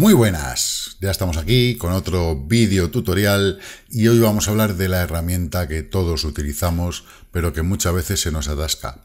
Muy buenas, ya estamos aquí con otro vídeo tutorial y hoy vamos a hablar de la herramienta que todos utilizamos pero que muchas veces se nos atasca.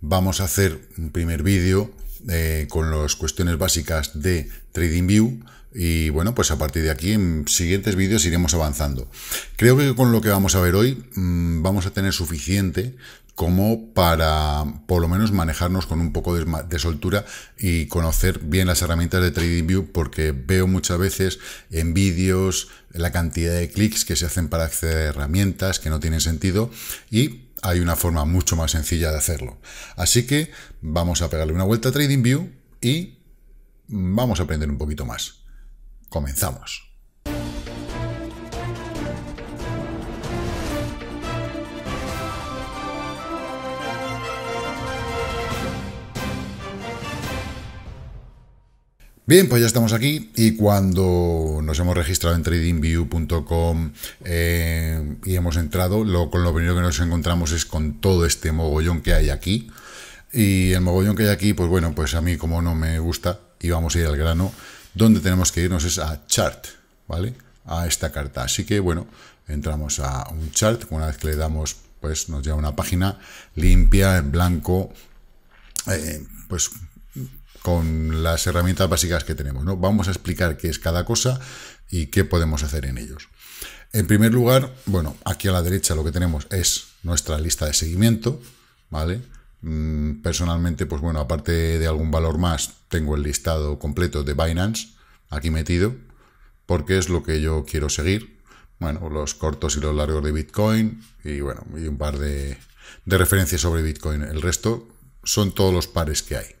Vamos a hacer un primer vídeo eh, con las cuestiones básicas de TradingView y bueno, pues a partir de aquí en siguientes vídeos iremos avanzando. Creo que con lo que vamos a ver hoy mm, vamos a tener suficiente como para por lo menos manejarnos con un poco de, soltura y conocer bien las herramientas de TradingView porque veo muchas veces en vídeos la cantidad de clics que se hacen para acceder a herramientas que no tienen sentido y hay una forma mucho más sencilla de hacerlo. Así que vamos a pegarle una vuelta a TradingView y vamos a aprender un poquito más. Comenzamos. Bien, pues ya estamos aquí y cuando nos hemos registrado en tradingview.com eh, y hemos entrado, lo, con lo primero que nos encontramos es con todo este mogollón que hay aquí. Y el mogollón que hay aquí, pues bueno, pues a mí como no me gusta y vamos a ir al grano, donde tenemos que irnos es a chart, ¿vale? A esta carta. Así que bueno, entramos a un chart, una vez que le damos, pues nos lleva una página limpia, en blanco, eh, pues con las herramientas básicas que tenemos. ¿no? Vamos a explicar qué es cada cosa y qué podemos hacer en ellos. En primer lugar, bueno, aquí a la derecha lo que tenemos es nuestra lista de seguimiento, ¿vale? Mm, personalmente, pues bueno, aparte de algún valor más, tengo el listado completo de Binance aquí metido, porque es lo que yo quiero seguir. Bueno, los cortos y los largos de Bitcoin y bueno, y un par de, de referencias sobre Bitcoin. El resto son todos los pares que hay.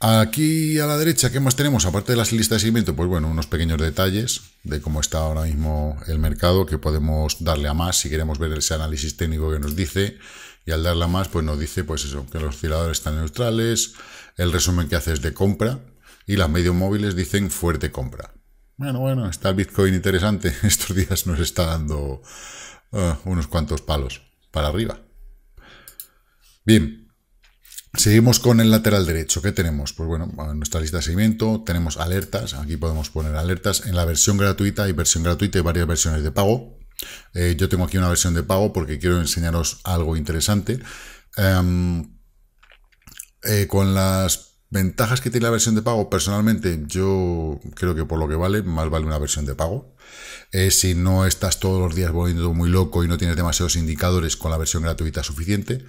Aquí a la derecha, ¿qué más tenemos? Aparte de las listas de seguimiento, pues bueno, unos pequeños detalles de cómo está ahora mismo el mercado, que podemos darle a más si queremos ver ese análisis técnico que nos dice. Y al darle a más, pues nos dice pues eso, que los osciladores están neutrales, el resumen que hace es de compra y las medios móviles dicen fuerte compra. Bueno, bueno, está el Bitcoin interesante. Estos días nos está dando eh, unos cuantos palos para arriba. Bien, Seguimos con el lateral derecho. ¿Qué tenemos? Pues bueno, nuestra lista de seguimiento tenemos alertas. Aquí podemos poner alertas. En la versión gratuita hay versión gratuita y varias versiones de pago. Eh, yo tengo aquí una versión de pago porque quiero enseñaros algo interesante. Em, eh, con las ventajas que tiene la versión de pago, personalmente yo creo que por lo que vale, más vale una versión de pago. Eh, si no estás todos los días volviendo muy loco y no tienes demasiados indicadores con la versión gratuita suficiente.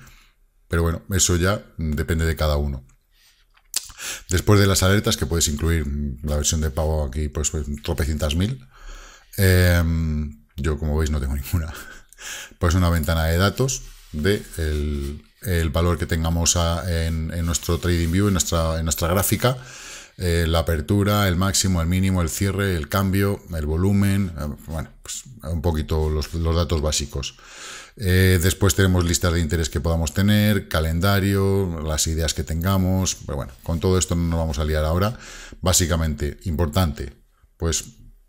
Pero bueno, eso ya depende de cada uno. Después de las alertas, que puedes incluir la versión de pago aquí, pues, pues tropecientas mil. Em, yo, como veis, no tengo ninguna. Pues una ventana de datos de el, valor que tengamos en, nuestro trading view, en nuestra, en nuestra gráfica, eh, la apertura, el máximo, el mínimo, el cierre, el cambio, el volumen, eh, bueno, pues un poquito los datos básicos. Eh, después tenemos listas de interés que podamos tener, calendario, las ideas que tengamos. Pero bueno, con todo esto no nos vamos a liar ahora. Básicamente, importante, pues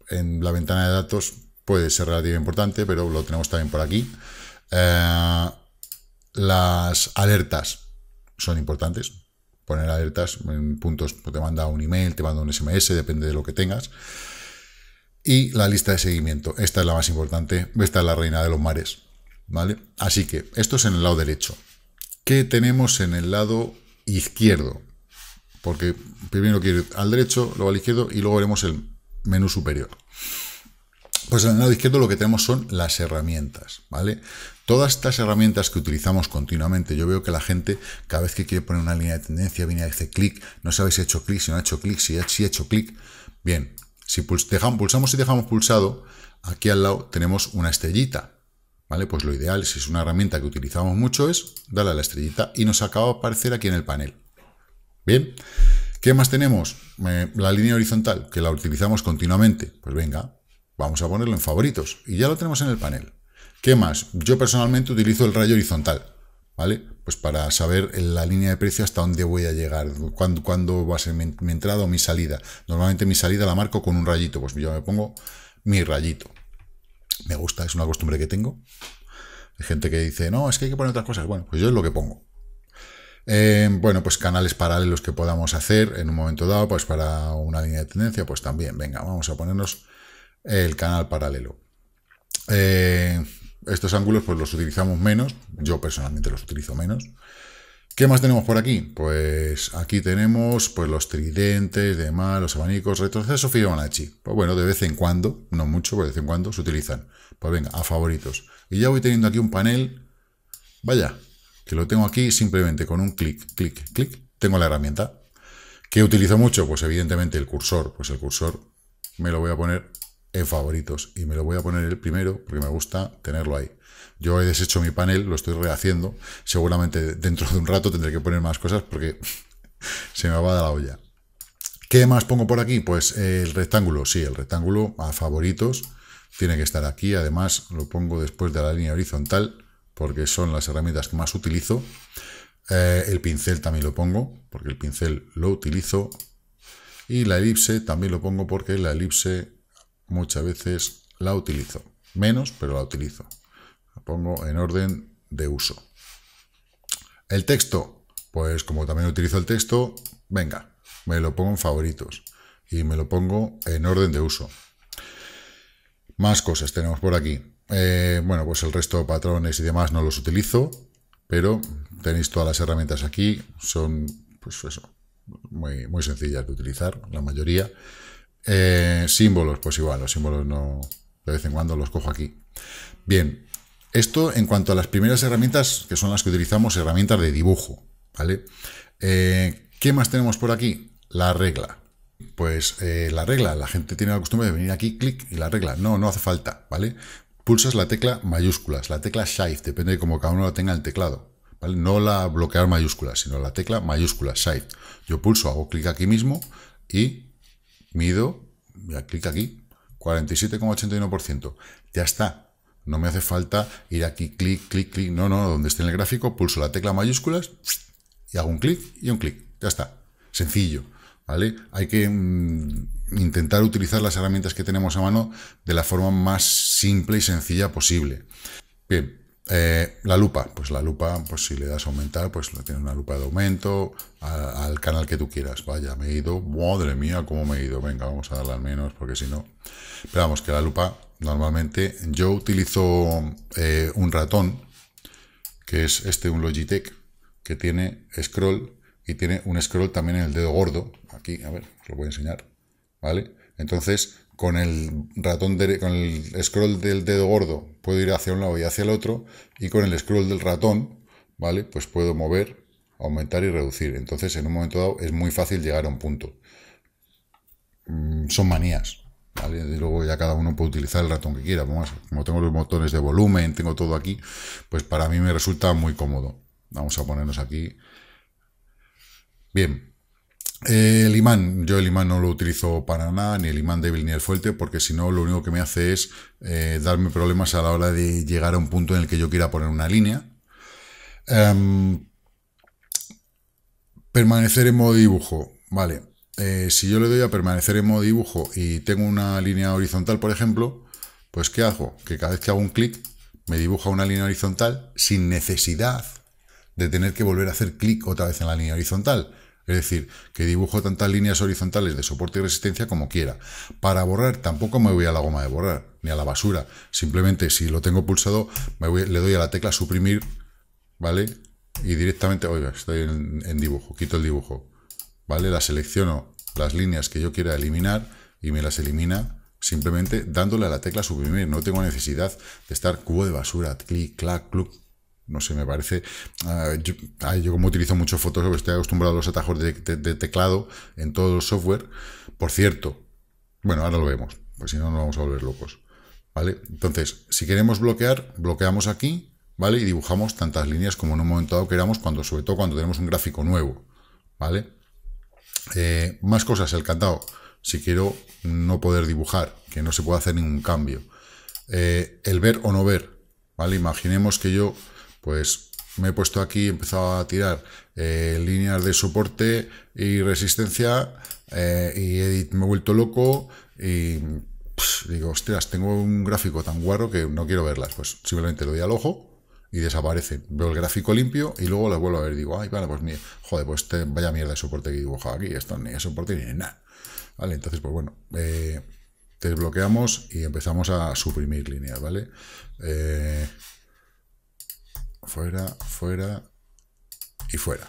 en la ventana de datos puede ser relativamente importante, pero lo tenemos también por aquí. Eh, las alertas son importantes. Poner alertas en puntos, pues, te manda un email, te manda un SMS, depende de lo que tengas. Y la lista de seguimiento. Esta es la más importante. Esta es la reina de los mares ¿vale? Así que esto es en el lado derecho. ¿Qué tenemos en el lado izquierdo? Porque primero quiero ir al derecho, luego al izquierdo y luego veremos el menú superior. Pues en el lado izquierdo lo que tenemos son las herramientas, ¿vale? Todas estas herramientas que utilizamos continuamente, yo veo que la gente cada vez que quiere poner una línea de tendencia viene a decir clic, no sabe si ha hecho clic, si no ha hecho clic, si ha, hecho clic. Bien, si pulsamos, pulsamos y dejamos pulsado, aquí al lado tenemos una estrellita, ¿Vale? Pues lo ideal, si es una herramienta que utilizamos mucho, es darle a la estrellita y nos acaba de aparecer aquí en el panel. Bien, ¿qué más tenemos? Eh, la línea horizontal, que la utilizamos continuamente. Pues venga, vamos a ponerlo en favoritos y ya lo tenemos en el panel. ¿Qué más? Yo personalmente utilizo el rayo horizontal, ¿vale? Pues para saber en la línea de precio hasta dónde voy a llegar, cuándo, va a ser mi entrada o mi salida. Normalmente mi salida la marco con un rayito, pues yo me pongo mi rayito me gusta, es una costumbre que tengo. Hay gente que dice, no, es que hay que poner otras cosas. Bueno, pues yo es lo que pongo. Eh, bueno, pues canales paralelos que podamos hacer en un momento dado, pues para una línea de tendencia, pues también, venga, vamos a ponernos el canal paralelo. Eh, estos ángulos, pues los utilizamos menos, yo personalmente los utilizo menos. ¿Qué más tenemos por aquí? Pues aquí tenemos pues, los tridentes, demás, los abanicos, retroceso Fibonacci. Pues bueno, de vez en cuando, no mucho, pero de vez en cuando se utilizan. Pues venga, a favoritos. Y ya voy teniendo aquí un panel, vaya, que lo tengo aquí simplemente con un clic, clic, clic, tengo la herramienta. ¿Qué utilizo mucho? Pues evidentemente el cursor. Pues el cursor me lo voy a poner en favoritos. Y me lo voy a poner el primero porque me gusta tenerlo ahí. Yo he deshecho mi panel, lo estoy rehaciendo. Seguramente dentro de un rato tendré que poner más cosas porque se me va a dar la olla. ¿Qué más pongo por aquí? Pues eh, el rectángulo, sí, el rectángulo a favoritos tiene que estar aquí. Además, lo pongo después de la línea horizontal porque son las herramientas que más utilizo. Eh, el pincel también lo pongo porque el pincel lo utilizo. Y la elipse también lo pongo porque la elipse muchas veces la utilizo. Menos, pero la utilizo. La pongo en orden de uso. El texto, pues como también utilizo el texto, venga, me lo pongo en favoritos y me lo pongo en orden de uso. Más cosas tenemos por aquí. Eh, bueno, pues el resto de patrones y demás no los utilizo, pero tenéis todas las herramientas aquí. Son, pues eso, muy, muy sencillas de utilizar, la mayoría. Eh, símbolos, pues igual, los símbolos no de vez en cuando los cojo aquí. Bien, esto en cuanto a las primeras herramientas, que son las que utilizamos, herramientas de dibujo, ¿vale? Eh, ¿Qué más tenemos por aquí? La regla. Pues eh, la regla, la gente tiene la costumbre de venir aquí, clic, y la regla. No, no hace falta, ¿vale? Pulsas la tecla mayúsculas, la tecla Shift, depende de cómo cada uno la tenga el teclado. No la bloquear mayúsculas, sino la tecla mayúsculas, Shift. Yo pulso, hago clic aquí mismo y mido, clic aquí, 47,81%. Ya está. No me hace falta ir aquí, clic, clic, clic. No, no, donde esté en el gráfico, pulso la tecla mayúsculas y hago un clic y un clic. Ya está. Sencillo. ¿Vale? Hay que mm, intentar utilizar las herramientas que tenemos a mano de la forma más simple y sencilla posible. Bien, eh, la lupa, pues la lupa, pues si le das aumentar, pues tiene una lupa de aumento al canal que tú quieras. Vaya, me he ido, madre mía, cómo me he ido. Venga, vamos a darle al menos, porque si no... Pero que la lupa, normalmente, yo utilizo eh, un ratón, que es este, un Logitech, que tiene scroll, y tiene un scroll también en el dedo gordo. Aquí, a ver, os lo voy a enseñar, ¿vale? Entonces, con el ratón con el scroll del dedo gordo puedo ir hacia un lado y hacia el otro y con el scroll del ratón, ¿vale? Pues puedo mover, aumentar y reducir. Entonces, en un momento dado es muy fácil llegar a un punto. Mm, son manías. Y luego ya cada uno puede utilizar el ratón que quiera. Vamos, como tengo los motores de volumen, tengo todo aquí, pues para mí me resulta muy cómodo. Vamos a ponernos aquí. Bien, eh, el imán, yo el imán no lo utilizo para nada, ni el imán débil ni el fuerte, porque si no lo único que me hace es eh, darme problemas a la hora de llegar a un punto en el que yo quiera poner una línea. Em, permanecer en modo dibujo, vale. Eh, si yo le doy a permanecer en modo dibujo y tengo una línea horizontal, por ejemplo, pues ¿qué hago? Que cada vez que hago un clic me dibuja una línea horizontal sin necesidad de tener que volver a hacer clic otra vez en la línea horizontal es decir, que dibujo tantas líneas horizontales de soporte y resistencia como quiera. Para borrar tampoco me voy a la goma de borrar, ni a la basura. Simplemente si lo tengo pulsado, le doy a la tecla suprimir, ¿vale? Y directamente, oiga, estoy en, dibujo, quito el dibujo, ¿vale? La selecciono las líneas que yo quiera eliminar y me las elimina simplemente dándole a la tecla suprimir. No tengo necesidad de estar cubo de basura, clic, clac, club no sé, me parece. Ah, ah, yo, como utilizo mucho Photoshop, estoy acostumbrado a los atajos de, teclado en todo el software. Por cierto, bueno, ahora lo vemos, pues si no nos vamos a volver locos. ¿Vale? Entonces, si queremos bloquear, bloqueamos aquí, ¿vale? Y dibujamos tantas líneas como en un momento dado queramos, cuando, sobre todo cuando tenemos un gráfico nuevo, ¿vale? Eh, más cosas, el cantado. Si quiero no poder dibujar, que no se pueda hacer ningún cambio. Eh, el ver o no ver, ¿vale? Imaginemos que yo pues me he puesto aquí, he empezado a tirar eh, líneas de soporte y resistencia eh, y me he vuelto loco y digo, hostias, tengo un gráfico tan guarro que no quiero verlas. Pues simplemente lo doy al ojo y desaparece. Veo el gráfico limpio y luego las vuelvo a ver. Digo, ay, vale, pues ni, joder, pues este, vaya mierda de soporte que dibujado aquí. Esto ni es soporte ni nada. Vale, entonces, pues bueno, eh, desbloqueamos y empezamos a suprimir líneas, ¿vale? fuera, fuera y fuera.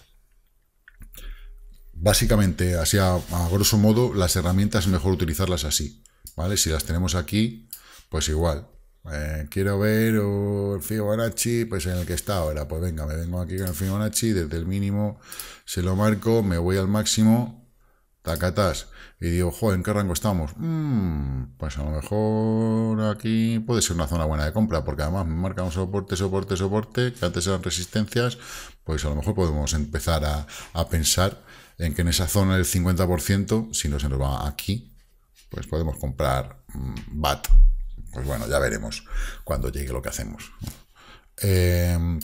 Básicamente, así a, grosso modo, las herramientas es mejor utilizarlas así. ¿vale? Si las tenemos aquí, pues igual. Eh, quiero ver oh, el Fibonacci, pues en el que está ahora. Pues venga, me vengo aquí con el Fibonacci, desde el mínimo se lo marco, me voy al máximo tacatas y digo, joder, ¿en qué rango estamos? Mm, pues a lo mejor aquí puede ser una zona buena de compra, porque además me marca un soporte, soporte, soporte, que antes eran resistencias, pues a lo mejor podemos empezar a, pensar en que en esa zona del 50%, si no se nos va aquí, pues podemos comprar BAT. Mm, pues bueno, ya veremos cuando llegue lo que hacemos. Em,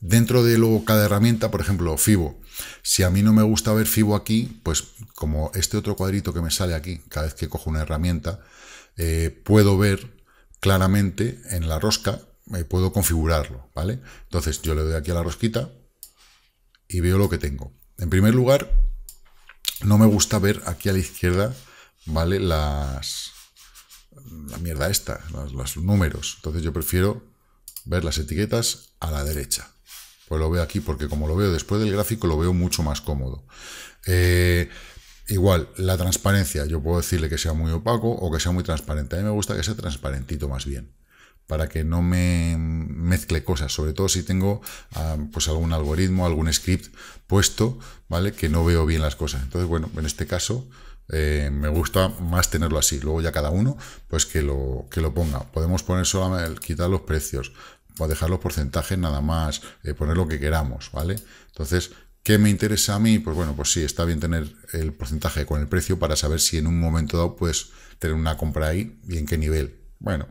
dentro de luego cada herramienta, por ejemplo, FIBO, si a mí no me gusta ver FIBO aquí, pues como este otro cuadrito que me sale aquí, cada vez que cojo una herramienta, eh, puedo ver claramente en la rosca, eh, puedo configurarlo, ¿vale? Entonces yo le doy aquí a la rosquita y veo lo que tengo. En primer lugar, no me gusta ver aquí a la izquierda, ¿vale? La mierda esta, los números. Entonces yo prefiero ver las etiquetas a la derecha. Pues lo veo aquí, porque como lo veo después del gráfico, lo veo mucho más cómodo. Eh, igual, la transparencia, yo puedo decirle que sea muy opaco o que sea muy transparente. A mí me gusta que sea transparentito más bien, para que no me mezcle cosas, sobre todo si tengo ah, pues algún algoritmo, algún script puesto, ¿vale? Que no veo bien las cosas. Entonces, bueno, en este caso... Eh, me gusta más tenerlo así. Luego ya cada uno, pues que lo, que lo ponga. Podemos poner solamente, quitar los precios, o dejar los porcentajes nada más, eh, poner lo que queramos, ¿vale? Entonces, ¿qué me interesa a mí? Pues bueno, pues sí, está bien tener el porcentaje con el precio para saber si en un momento dado puedes tener una compra ahí y en qué nivel. Bueno,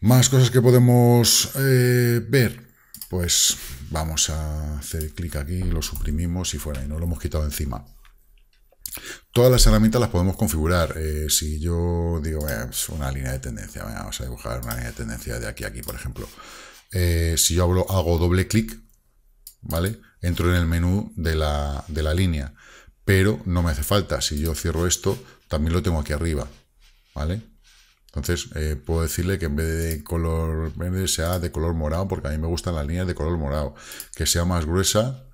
más cosas que podemos eh, ver. Pues vamos a hacer clic aquí, lo suprimimos y fuera, y no lo hemos quitado encima. Todas las herramientas las podemos configurar. Eh, si yo digo, es una línea de tendencia, vamos a dibujar una línea de tendencia de aquí a aquí, por ejemplo. Eh, si yo hablo, hago doble clic, ¿vale? Entro en el menú de la, línea, pero no me hace falta. Si yo cierro esto, también lo tengo aquí arriba, ¿vale? Entonces, eh, puedo decirle que en vez de color verde sea de color morado, porque a mí me gustan las líneas de color morado. Que sea más gruesa,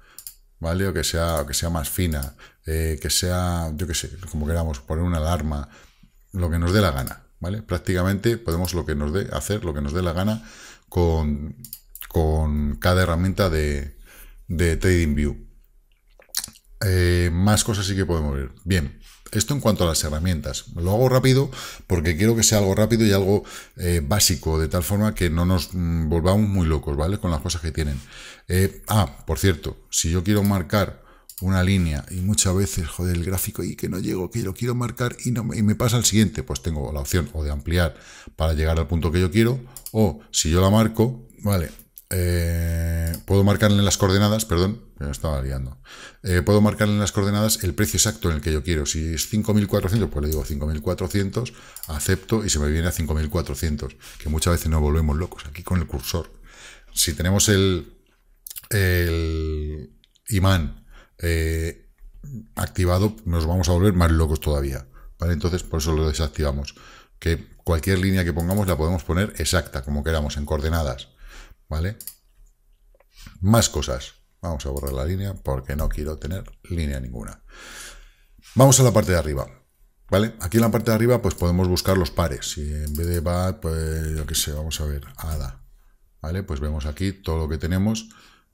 ¿vale? O que sea, o que sea más fina. Eh, que sea, yo que sé, como queramos, poner una alarma, lo que nos dé la gana, ¿vale? Prácticamente podemos lo que nos dé, hacer lo que nos dé la gana con, con cada herramienta de, de TradingView. Eh, más cosas sí que podemos ver. Bien, esto en cuanto a las herramientas. Lo hago rápido porque quiero que sea algo rápido y algo eh, básico, de tal forma que no nos mm, volvamos muy locos, ¿vale? Con las cosas que tienen. ah, por cierto, si yo quiero marcar una línea y muchas veces, joder, el gráfico y que no llego, que lo quiero marcar y, no, me pasa al siguiente, pues tengo la opción o de ampliar para llegar al punto que yo quiero, o si yo la marco, vale, eh, puedo marcarle en las coordenadas, perdón, me estaba liando, eh, puedo marcarle en las coordenadas el precio exacto en el que yo quiero, si es 5.400, pues le digo 5.400, acepto y se me viene a 5.400, que muchas veces nos volvemos locos aquí con el cursor. Si tenemos el imán eh, activado, nos vamos a volver más locos todavía. Entonces, por eso lo desactivamos. Que cualquier línea que pongamos la podemos poner exacta, como queramos, en coordenadas. ¿Vale? Más cosas. Vamos a borrar la línea porque no quiero tener línea ninguna. Vamos a la parte de arriba. ¿Vale? Aquí en la parte de arriba pues podemos buscar los pares. Si en vez de va, pues yo qué sé, vamos a ver, ADA. ¿Vale? Pues vemos aquí todo lo que tenemos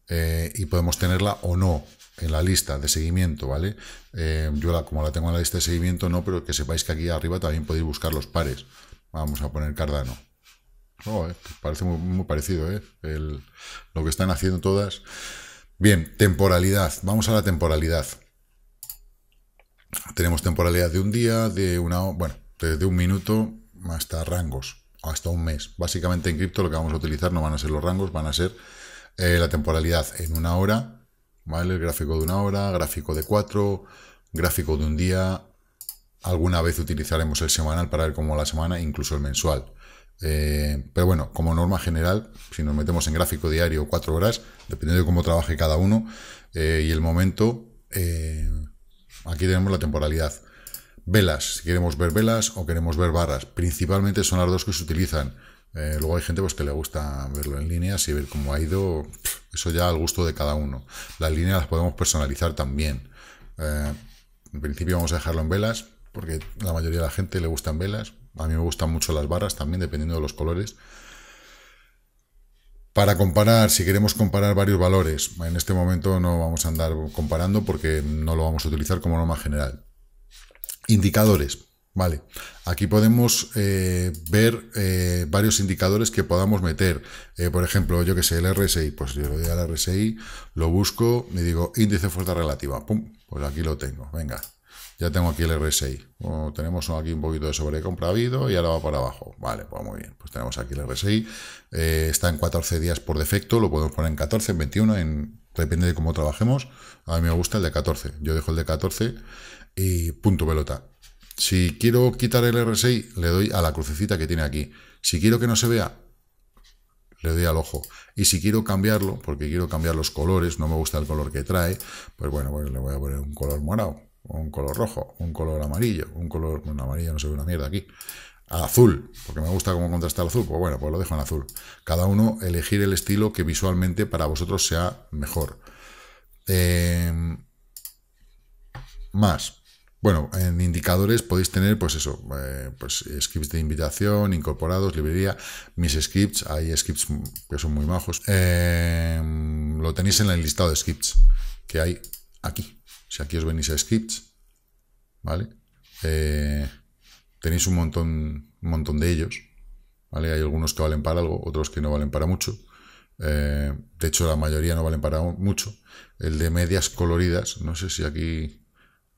eh, y podemos tenerla o no en la lista de seguimiento, ¿vale? Eh, yo como la tengo en la lista de seguimiento, no, pero que sepáis que aquí arriba también podéis buscar los pares. Vamos a poner Cardano. Oh, eh, pues parece muy, parecido, ¿eh? lo que están haciendo todas. Bien, temporalidad. Vamos a la temporalidad. Tenemos temporalidad de un día, de una, bueno, desde un minuto hasta rangos, hasta un mes. Básicamente en cripto lo que vamos a utilizar no van a ser los rangos, van a ser eh, la temporalidad en una hora, ¿vale? El gráfico de una hora, gráfico de cuatro, gráfico de un día. Alguna vez utilizaremos el semanal para ver cómo la semana, incluso el mensual. Eh, pero bueno, como norma general, si nos metemos en gráfico diario cuatro horas, dependiendo de cómo trabaje cada uno eh, y el momento, aquí tenemos la temporalidad. Velas, si queremos ver velas o queremos ver barras, principalmente son las dos que se utilizan. Eh, luego hay gente pues, que le gusta verlo en líneas y ver cómo ha ido, eso ya al gusto de cada uno. Las líneas las podemos personalizar también. Eh, en principio vamos a dejarlo en velas, porque la mayoría de la gente le gustan velas. A mí me gustan mucho las barras también, dependiendo de los colores. Para comparar, si queremos comparar varios valores, en este momento no vamos a andar comparando porque no lo vamos a utilizar como norma general. Indicadores. Vale, aquí podemos eh, ver eh, varios indicadores que podamos meter. Eh, por ejemplo, yo que sé, el RSI. Pues yo le doy al RSI, lo busco y digo índice de fuerza relativa. Pum, pues aquí lo tengo. Venga, ya tengo aquí el RSI. tenemos aquí un poquito de sobrecompra habido y ahora va para abajo. Vale, pues muy bien. Pues tenemos aquí el RSI. está en 14 días por defecto. Lo podemos poner en 14, en 21, en... depende de cómo trabajemos. A mí me gusta el de 14. Yo dejo el de 14 y punto pelota. Si quiero quitar el RSI, le doy a la crucecita que tiene aquí. Si quiero que no se vea, le doy al ojo. Y si quiero cambiarlo, porque quiero cambiar los colores, no me gusta el color que trae, pues bueno, pues le voy a poner un color morado, un color rojo, un color amarillo, un color... Bueno, amarillo no se ve una mierda aquí. azul, porque me gusta cómo contrasta el azul, pues bueno, pues lo dejo en azul. Cada uno elegir el estilo que visualmente para vosotros sea mejor. Em, más. Bueno, en indicadores podéis tener, pues eso, eh, pues scripts de invitación, incorporados, librería, mis scripts, hay scripts que son muy majos. Eh, lo tenéis en el listado de scripts que hay aquí. Si aquí os venís a scripts, ¿vale? Eh, tenéis un montón, un montón de ellos, ¿vale? Hay algunos que valen para algo, otros que no valen para mucho. de hecho, la mayoría no valen para mucho. El de medias coloridas, no sé si aquí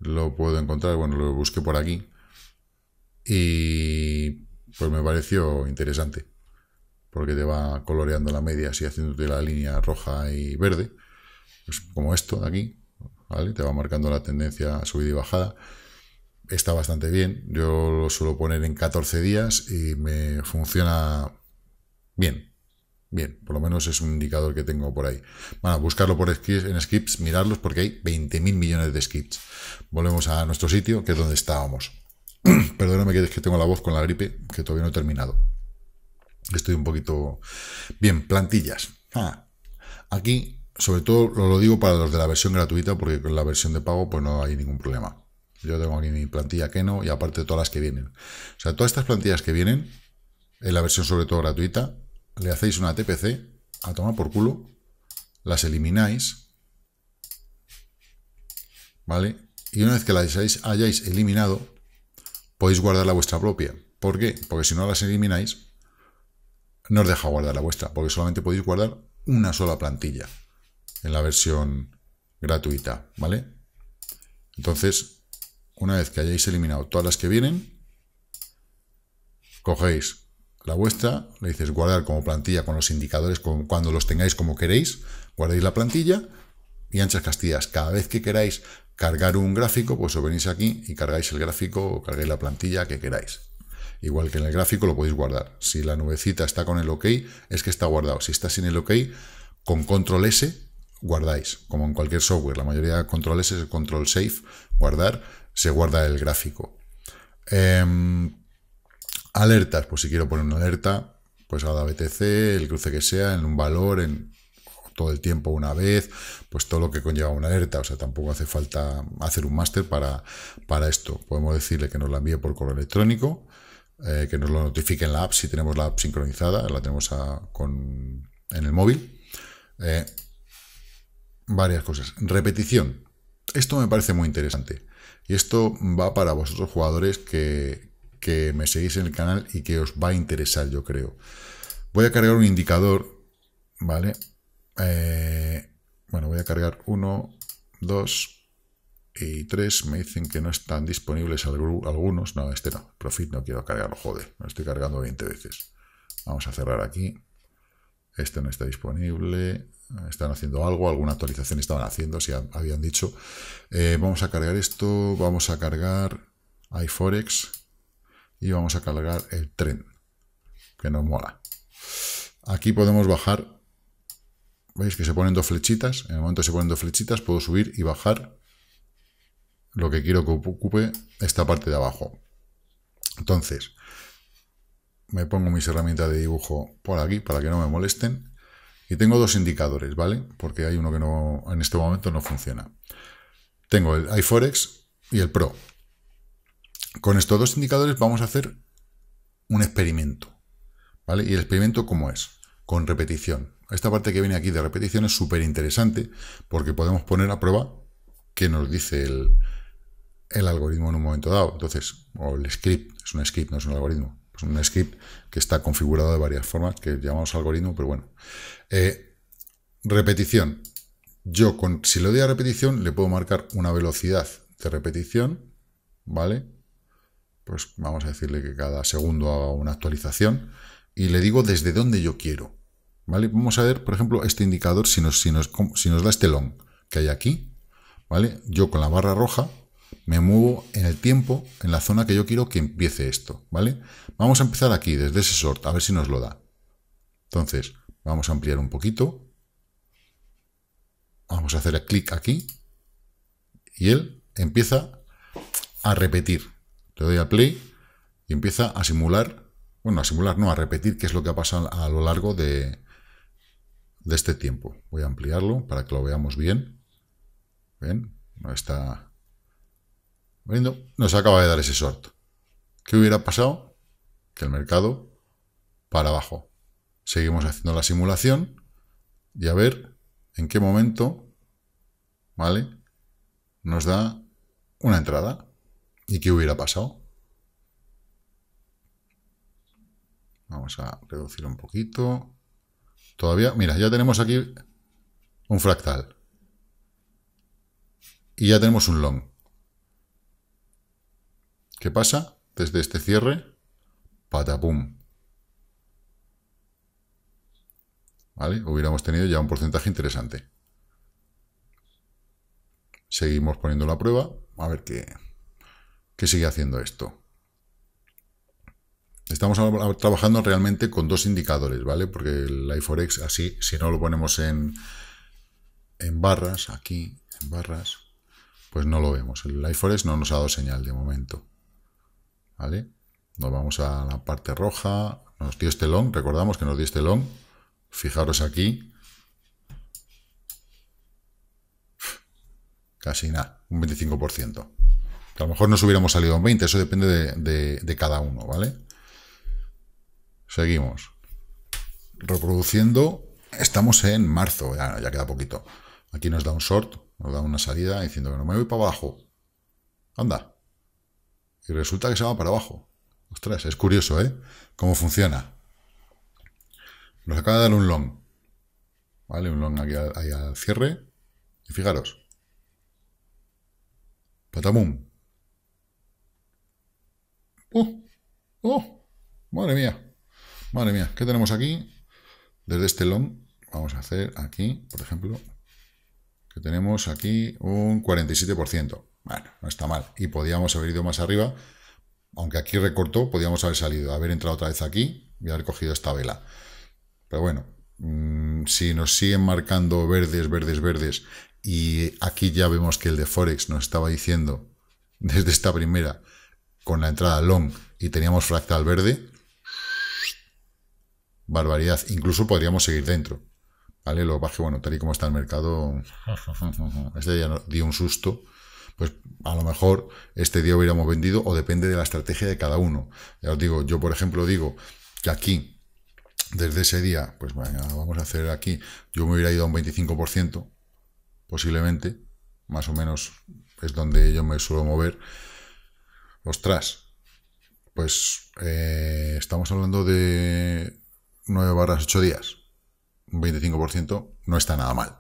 lo puedo encontrar, bueno, lo busqué por aquí y pues me pareció interesante porque te va coloreando la media así haciéndote la línea roja y verde, pues como esto de aquí, ¿vale? Te va marcando la tendencia a subida y bajada. Está bastante bien, yo lo suelo poner en 14 días y me funciona bien, Bien, por lo menos es un indicador que tengo por ahí. Bueno, buscarlo por en scripts mirarlos porque hay 20.000 millones de scripts Volvemos a nuestro sitio, que es donde estábamos. Perdóname que es que tengo la voz con la gripe, que todavía no he terminado. Estoy un poquito... Bien, plantillas. Ah, aquí, sobre todo, lo digo para los de la versión gratuita, porque con la versión de pago pues no hay ningún problema. Yo tengo aquí mi plantilla que no y aparte todas las que vienen. O sea, todas estas plantillas que vienen, en la versión sobre todo gratuita, le hacéis una TPC, a tomar por culo, las elimináis, ¿vale? Y una vez que las hayáis eliminado, podéis guardar la vuestra propia. ¿Por qué? Porque si no las elimináis, no os deja guardar la vuestra, porque solamente podéis guardar una sola plantilla en la versión gratuita, ¿vale? Entonces, una vez que hayáis eliminado todas las que vienen, cogéis la vuestra, le dices guardar como plantilla con los indicadores con, cuando los tengáis como queréis, guardáis la plantilla y anchas castillas. Cada vez que queráis cargar un gráfico, pues os venís aquí y cargáis el gráfico o cargáis la plantilla que queráis. Igual que en el gráfico lo podéis guardar. Si la nubecita está con el OK, es que está guardado. Si está sin el OK, con control S guardáis, como en cualquier software. La mayoría de control S es control safe, guardar, se guarda el gráfico. Em, Alertas, pues si quiero poner una alerta, pues a la BTC, el cruce que sea, en un valor, en todo el tiempo una vez, pues todo lo que conlleva una alerta. O sea, tampoco hace falta hacer un máster para, para esto. Podemos decirle que nos la envíe por correo electrónico, eh, que nos lo notifique en la app si tenemos la app sincronizada, la tenemos en el móvil. Eh, varias cosas. Repetición. Esto me parece muy interesante. Y esto va para vosotros jugadores que, que me seguís en el canal y que os va a interesar, yo creo. Voy a cargar un indicador, ¿vale? Eh, bueno, voy a cargar uno, dos y tres. Me dicen que no están disponibles algunos. No, este no. Profit no quiero cargarlo, joder. lo estoy cargando 20 veces. Vamos a cerrar aquí. Este no está disponible. Están haciendo algo, alguna actualización estaban haciendo, si habían dicho. Eh, vamos a cargar esto, vamos a cargar iForex y vamos a cargar el tren, que nos mola. Aquí podemos bajar, veis que se ponen dos flechitas, en el momento se ponen dos flechitas puedo subir y bajar lo que quiero que ocupe esta parte de abajo. Entonces, me pongo mis herramientas de dibujo por aquí para que no me molesten. Y tengo dos indicadores, ¿vale? Porque hay uno que no en este momento no funciona. Tengo el iForex y el Pro. Con estos dos indicadores vamos a hacer un experimento. ¿Vale? ¿Y el experimento cómo es? Con repetición. Esta parte que viene aquí de repetición es súper interesante porque podemos poner a prueba qué nos dice el, algoritmo en un momento dado. Entonces, o el script, es un script, no es un algoritmo. Es un script que está configurado de varias formas, que llamamos algoritmo, pero bueno. Eh, repetición. Yo, con, si le doy a repetición, le puedo marcar una velocidad de repetición, ¿vale? Pues vamos a decirle que cada segundo haga una actualización y le digo desde dónde yo quiero. ¿Vale? Vamos a ver, por ejemplo, este indicador, si nos, si si nos da este long que hay aquí, ¿vale? Yo con la barra roja me muevo en el tiempo, en la zona que yo quiero que empiece esto, ¿vale? Vamos a empezar aquí, desde ese sort, a ver si nos lo da. Entonces, vamos a ampliar un poquito. Vamos a hacer clic aquí. Y él empieza a repetir, le doy a play y empieza a simular, bueno, a simular, no, a repetir qué es lo que ha pasado a lo largo de, de este tiempo. Voy a ampliarlo para que lo veamos bien. Bien, no está viendo Nos acaba de dar ese short. ¿Qué hubiera pasado? Que el mercado para abajo. Seguimos haciendo la simulación y a ver en qué momento, ¿vale? Nos da una entrada. ¿Y qué hubiera pasado? Vamos a reducir un poquito. Todavía, mira, ya tenemos aquí un fractal. Y ya tenemos un long. ¿Qué pasa? Desde este cierre, patapum. ¿Vale? Hubiéramos tenido ya un porcentaje interesante. Seguimos poniendo la prueba. A ver qué que sigue haciendo esto. Estamos trabajando realmente con dos indicadores, ¿vale? Porque el iForex así, si no lo ponemos en, en barras, aquí, en barras, pues no lo vemos. El iForex no nos ha dado señal de momento, ¿vale? Nos vamos a la parte roja, nos dio este long, recordamos que nos dio este long. Fijaros aquí. Casi nada, un 25% a lo mejor nos hubiéramos salido en 20, eso depende de, cada uno, ¿vale? Seguimos. Reproduciendo, estamos en marzo, ya, queda poquito. Aquí nos da un short, nos da una salida diciendo que no me voy para abajo. Anda. Y resulta que se va para abajo. Ostras, es curioso, ¿eh? Cómo funciona. Nos acaba de dar un long. ¿Vale? Un long aquí al, al cierre. Y fijaros. Patamum. ¡Oh! ¡Oh! ¡Madre mía! Madre mía, ¿qué tenemos aquí? Desde este long, vamos a hacer aquí, por ejemplo, que tenemos aquí un 47%. Bueno, no está mal. Y podíamos haber ido más arriba, aunque aquí recortó, podíamos haber salido, haber entrado otra vez aquí y haber cogido esta vela. Pero bueno, mm, si nos siguen marcando verdes, verdes, verdes, y aquí ya vemos que el de Forex nos estaba diciendo desde esta primera con la entrada long y teníamos fractal verde, barbaridad. Incluso podríamos seguir dentro. ¿Vale? Lo que bueno, tal y como está el mercado, este día dio un susto. Pues a lo mejor este día hubiéramos vendido o depende de la estrategia de cada uno. Ya os digo, yo por ejemplo digo que aquí, desde ese día, pues bueno vamos a hacer aquí, yo me hubiera ido a un 25%, posiblemente, más o menos es donde yo me suelo mover ostras, pues eh, estamos hablando de 9 barras 8 días, un 25%, no está nada mal.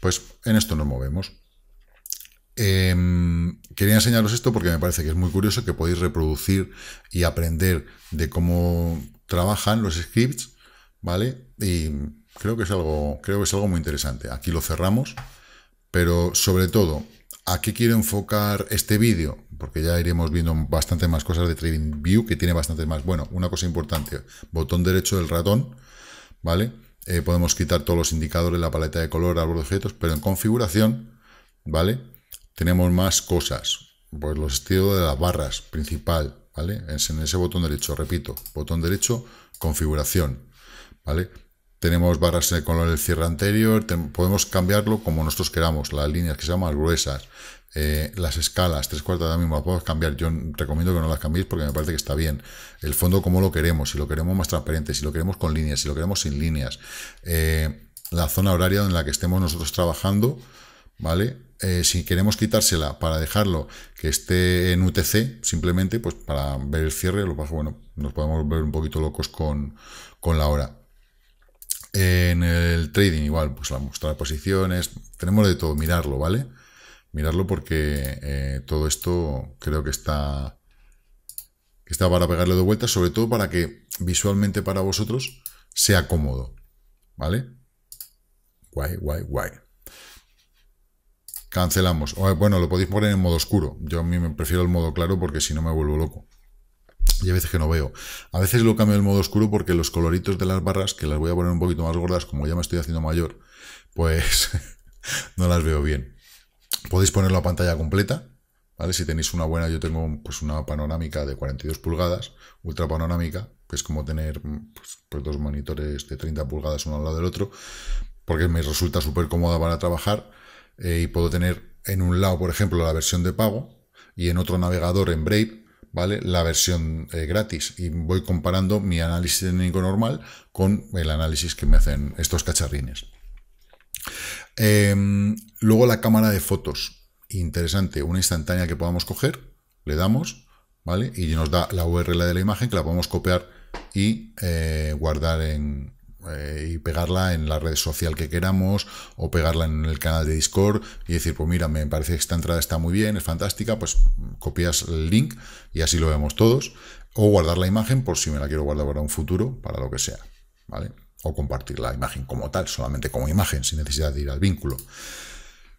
Pues en esto nos movemos. Em, quería enseñaros esto porque me parece que es muy curioso que podéis reproducir y aprender de cómo trabajan los scripts, ¿vale? Y creo que es algo, creo que es algo muy interesante. Aquí lo cerramos, pero sobre todo, ¿A qué quiero enfocar este vídeo? Porque ya iremos viendo bastante más cosas de TradingView, que tiene bastante más. Bueno, una cosa importante, botón derecho del ratón, ¿vale? Eh, podemos quitar todos los indicadores, la paleta de color, árbol de objetos, pero en configuración, ¿vale? Tenemos más cosas. Pues los estilos de las barras principal, ¿vale? en ese botón derecho, repito, botón derecho, configuración, ¿vale? tenemos barras con el cierre anterior, podemos cambiarlo como nosotros queramos, las líneas que sean más gruesas, eh, las escalas, tres cuartas de la misma, podemos cambiar, yo recomiendo que no las cambiéis porque me parece que está bien, el fondo como lo queremos, si lo queremos más transparente, si lo queremos con líneas, si lo queremos sin líneas, eh, la zona horaria en la que estemos nosotros trabajando, ¿vale? Eh, si queremos quitársela para dejarlo que esté en UTC, simplemente, pues para ver el cierre, lo bueno, nos podemos ver un poquito locos con la hora. En el trading igual, pues la mostrar posiciones, tenemos de todo, mirarlo, ¿vale? Mirarlo porque eh, todo esto creo que está, que está para pegarle de vuelta, sobre todo para que visualmente para vosotros sea cómodo, ¿vale? Guay, guay, guay. Cancelamos. Bueno, lo podéis poner en modo oscuro. Yo a mí me prefiero el modo claro porque si no me vuelvo loco y a veces que no veo. A veces lo cambio en modo oscuro porque los coloritos de las barras, que las voy a poner un poquito más gordas, como ya me estoy haciendo mayor, pues no las veo bien. Podéis ponerlo a pantalla completa, ¿vale? Si tenéis una buena, yo tengo pues una panorámica de 42 pulgadas, ultra panorámica, que es como tener pues, pues, dos monitores de 30 pulgadas uno al lado del otro, porque me resulta súper cómoda para trabajar eh, y puedo tener en un lado, por ejemplo, la versión de pago y en otro navegador en Brave ¿vale? La versión eh, gratis. Y voy comparando mi análisis técnico normal con el análisis que me hacen estos cacharrines. Em, luego la cámara de fotos. Interesante, una instantánea que podamos coger, le damos, ¿vale? Y nos da la URL de la imagen que la podemos copiar y eh, guardar en, eh, y pegarla en la red social que queramos o pegarla en el canal de Discord y decir, pues mira, me parece que esta entrada está muy bien, es fantástica, pues copias el link y así lo vemos todos. O guardar la imagen por si me la quiero guardar para un futuro, para lo que sea. ¿Vale? O compartir la imagen como tal, solamente como imagen, sin necesidad de ir al vínculo.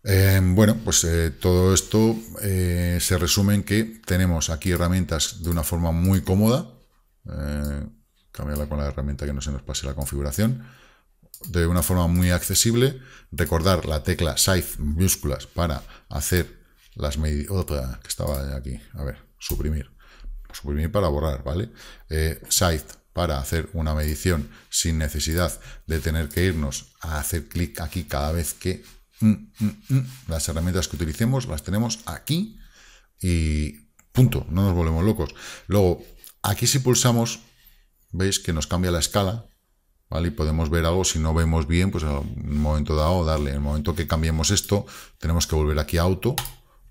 Eh, bueno, pues eh, todo esto se resume en que tenemos aquí herramientas de una forma muy cómoda, cambiarla con la herramienta que no se nos pase la configuración, de una forma muy accesible, recordar la tecla size minúsculas para hacer las medidas, otra que estaba aquí, a ver, suprimir, suprimir para borrar, ¿vale? Eh, size para hacer una medición sin necesidad de tener que irnos a hacer clic aquí cada vez que mm, mm, mm, las herramientas que utilicemos las tenemos aquí y punto, no nos volvemos locos. Luego, aquí si pulsamos veis que nos cambia la escala, ¿vale? Y podemos ver algo, si no vemos bien, pues en un momento dado darle, en el momento que cambiemos esto, tenemos que volver aquí a auto,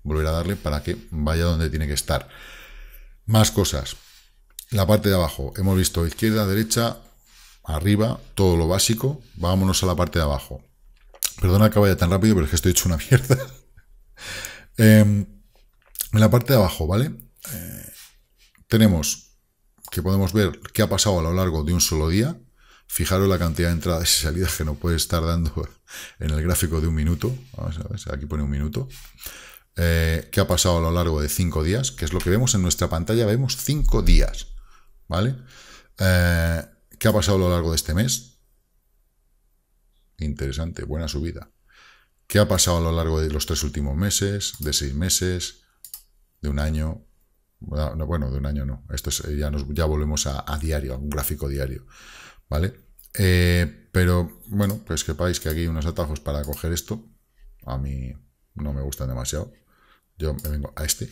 volver a darle para que vaya donde tiene que estar. Más cosas. La parte de abajo, hemos visto izquierda, derecha, arriba, todo lo básico, vámonos a la parte de abajo. Perdona que vaya tan rápido, pero es que estoy hecho una mierda. Em, en la parte de abajo, ¿vale? Eh, tenemos que podemos ver qué ha pasado a lo largo de un solo día. Fijaros la cantidad de entradas y salidas que nos puede estar dando en el gráfico de un minuto. aquí pone un minuto. Eh, qué ha pasado a lo largo de cinco días, que es lo que vemos en nuestra pantalla. Vemos cinco días, ¿vale? Eh, ¿Qué ha pasado a lo largo de este mes? Interesante, buena subida. ¿Qué ha pasado a lo largo de los tres últimos meses, de seis meses, de un año, bueno, de un año no. Esto ya, nos, ya volvemos a, diario, a un gráfico diario. ¿Vale? Eh, pero bueno, pues que sepáis que aquí hay unos atajos para coger esto. A mí no me gustan demasiado. Yo me vengo a este,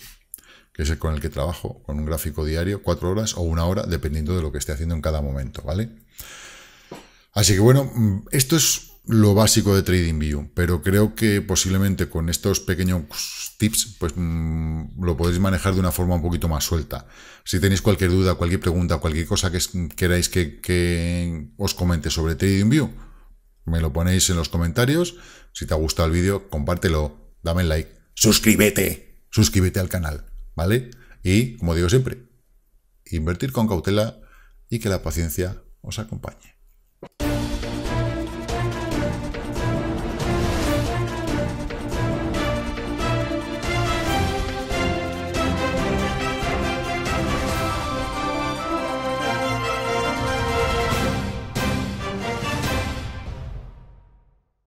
que es el con el que trabajo, con un gráfico diario, cuatro horas o una hora, dependiendo de lo que esté haciendo en cada momento, ¿vale? Así que bueno, mm, esto es lo básico de TradingView, pero creo que posiblemente con estos pequeños tips pues mm, lo podéis manejar de una forma un poquito más suelta. Si tenéis cualquier duda, cualquier pregunta, cualquier cosa que queráis que, que os comente sobre TradingView, me lo ponéis en los comentarios. Si te ha gustado el vídeo, compártelo, dame like, suscríbete, suscríbete al canal, ¿vale? Y, como digo siempre, invertir con cautela y que la paciencia os acompañe.